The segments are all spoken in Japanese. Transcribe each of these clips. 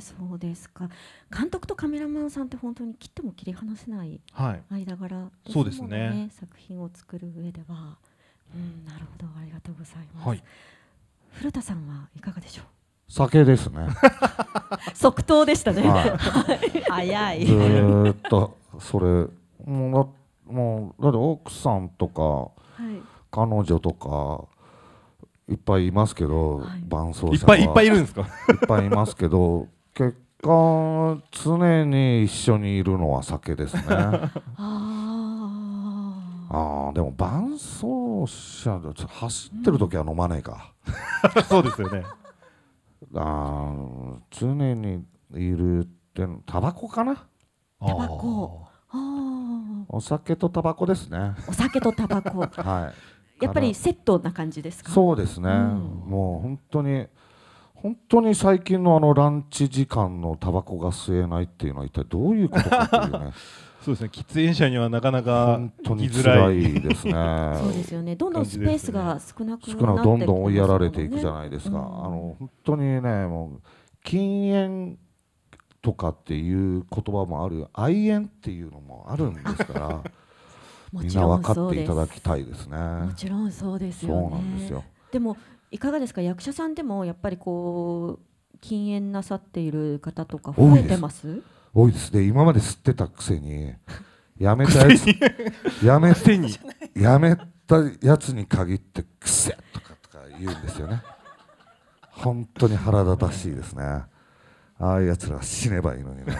そうですか監督とカメラマンさんって本当に切っても切り離せない間柄、ねはい、そうですね作品を作る上では、うん、なるほどありがとうございます、はい、古田さんはいかがでしょう酒ですね 即答でしたね、はい、早いずっとそれもうもうだって奥さんとか、はい、彼女とかいっぱいいますけど、はい、伴奏者いっぱいいるんですかいっぱいいますけど結果常に一緒にいるのは酒ですね ああでも伴走者走ってる時は飲まないか、うん、そうですよねあ常にいるってタバコかなタバコお酒とタバコですねお酒とタバコ はいやっぱりセットな感じですかそうですね、うん、もう本当に本当に最近のあのランチ時間のタバコが吸えないっていうのは一体どういうことかっていうね そうですね喫煙者にはなかなか本当にらいですね そうですよねどんどんスペースが少なくなって、少なくどんどん追いやられていくじゃないですか、うん、あの本当にねもう禁煙とかっていう言葉もある愛煙っていうのもあるんですからみんな分かっていただきたいですねもちろんそうですよ、ね、そうなんですよでもいかがですか役者さんでもやっぱりこう禁煙なさっている方とか増えてます多いですね今まで吸ってたくせにやめたやつ やめてにやめたやつに限ってくせとかとか言うんですよね本当に腹立たしいですねああいうやつら死ねばいいのにね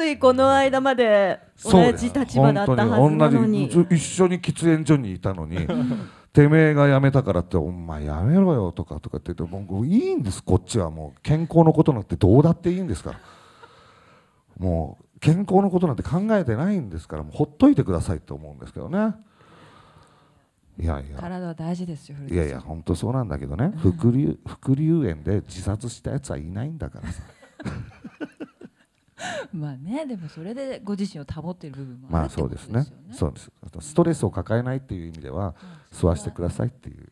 ついこの間まで同じ立場だったはずなのに一緒に喫煙所にいたのに てめえが辞めたからってお前やめろよとかとかって言ってもういいんですこっちはもう健康のことなんてどうだっていいんですからもう健康のことなんて考えてないんですからもうほっといてくださいと思うんですけどねいやいや体は大事ですよいやいや本当そうなんだけどね、副流副流炎で自殺したやつはいないんだからさ まあねでもそれでご自身を保っている部分もある、まあそうですねそうですストレスを抱えないっていう意味では、うん、吸わしてくださいっていう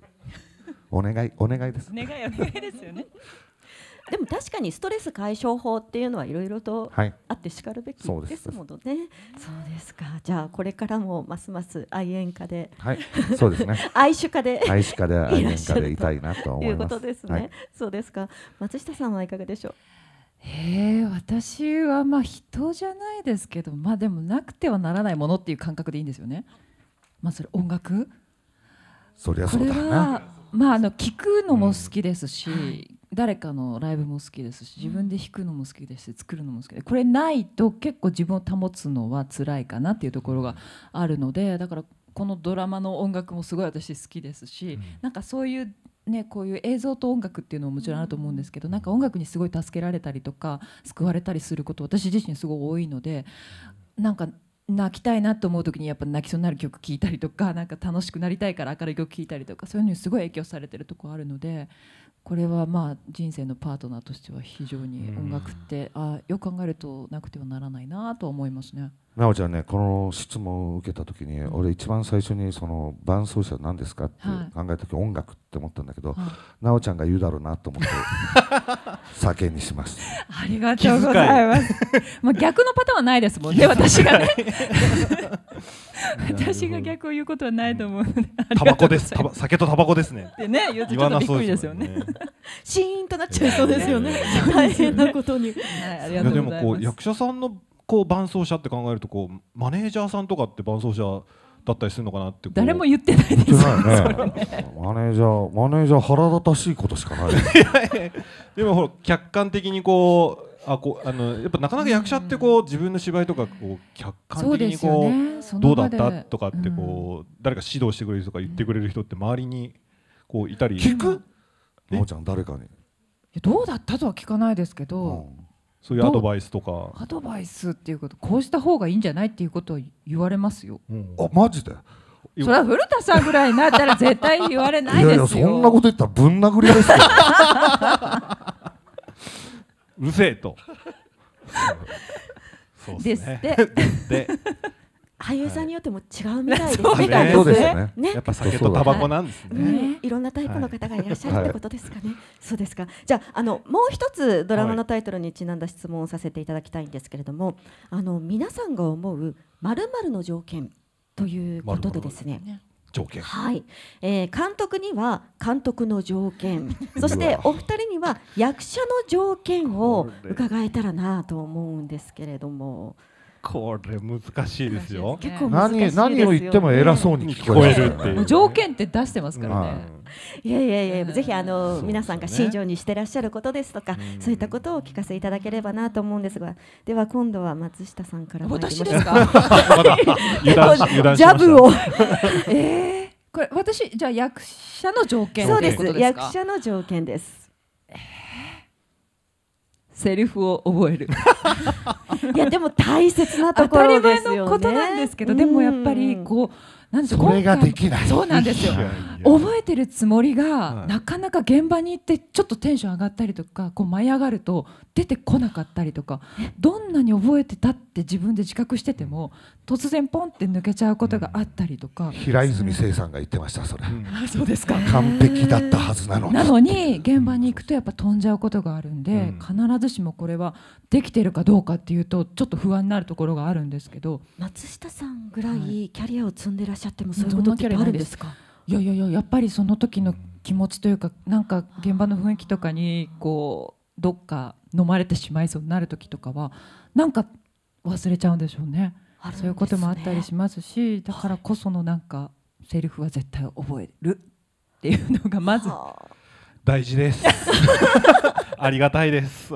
お願いお願いです願いお願いですよね でも確かにストレス解消法っていうのはいろいろとあってしかるべきですものね、はい、そうですかじゃあこれからもますます愛煙家で、はい、そうですね愛酒 家で愛酒家で愛煙家でいたいなということですね、はい、そうですか松下さんはいかがでしょうへえ私はまあ人じゃないですけどまあでもなくてはならないものっていう感覚でいいんですよね。まあそれ音楽そりゃそうだな。まああの聞くのも好きですし、うん、誰かのライブも好きですし自分で弾くのも好きですし作るのも好きでこれないと結構自分を保つのは辛いかなっていうところがあるのでだからこのドラマの音楽もすごい私好きですし、うん、なんかそういうね、こういう映像と音楽っていうのももちろんあると思うんですけど、なんか音楽にすごい助けられたりとか救われたりすること私自身すごい多いのでなんか泣きたいなと思う時にやっぱ泣きそうになる曲聴いたりとかなんか楽しくなりたいから明るい曲聴いたりとかそういうのにすごい影響されてるとこあるのでこれはまあ人生のパートナーとしては非常に音楽って、うん、あよく考えるとなくてはならないなと思いますね。なおちゃんねこの質問を受けた時に、うん、俺一番最初にその伴奏者何ですかって考えた時、はい、音楽って思ったんだけど、はい、なおちゃんが言うだろうなと思って酒に しますありがとうございますまあ逆のパターンはないですもんね私がね 私が逆を言うことはないと思うのでタバコです酒とタバコですねってね言わなそうですよね シーンとなっちゃいそうですよね 大変なことにでもこう役者さんのこう伴奏者って考えるとこうマネージャーさんとかって伴奏者だったりするのかなって誰も言ってないですよねマネージャーマネージャー腹立たしいことしかないでもほら客観的にこうあこうあのやっぱなかなか役者ってこう、自分の芝居とかこう客観的にこう、ね、どうだったとかってこう、誰か指導してくれるとか言ってくれる人って周りにこういたり聞くもーちゃん誰かにどうだったとは聞かないですけど、うん、そういうアドバイスとかアドバイスっていうことこうした方がいいんじゃないっていうことを言われますよ、うん、あマジでそれは古田さんぐらいになったら絶対言われないですよいやいやそんなこと言ったらぶん殴りですよ うるせえと。そうですね。で俳優さんによっても違うみたいです、い、ね。そうですね。やっぱ酒とタバコなんですねいろんなタイプの方がいらっしゃるってことですかね。そうですか。じゃあのもう一つドラマのタイトルにちなんだ質問をさせていただきたいんですけれども、あの皆さんが思うまるの条件ということでですね。条件はい、えー、監督には監督の条件 そしてお二人には役者の条件を伺えたらなと思うんですけれども。これ難しいですよ。結構難すよ、何を言っても偉そうに聞こえるっていう、ね、条件って出してますからね。うん、いやいやいや、ぜひあの、ね、皆さんが信条にしてらっしゃることですとか、うん、そういったことをお聞かせいただければなと思うんですが、では今度は松下さんから私ですか。ジャブをえー。これ私じゃあ役者の条件そうです役者の条件です。セリフを覚える いやでも大切なところですよね当たり前のことなんですけどでもやっぱりこうなんでしょうこれができないそうなんですよ覚えてるつもりが、なかなか現場に行ってちょっとテンション上がったりとかこう舞い上がると出てこなかったりとかどんなに覚えてたって自分で自覚してても突然ポンって抜けちゃうことがあったりとか、うん、平泉成さんが言ってましたそれ、うん、あそうですか完璧だったはずなのになのに現場に行くとやっぱ飛んじゃうことがあるんで、うん、必ずしもこれはできてるかどうかっていうとちょっと不安になるところがあるんですけど松下さんぐらいキャリアを積んでらっしゃってもそういうことってあるんですか、はいいやいやいややっぱりその時の気持ちというかなんか現場の雰囲気とかにこうどっか飲まれてしまいそうになる時とかはなんか忘れちゃうんでしょうね、ね、そういうこともあったりしますしだからこそのなんかセリフは絶対覚えるっていうのがまず 大事です ありがたいです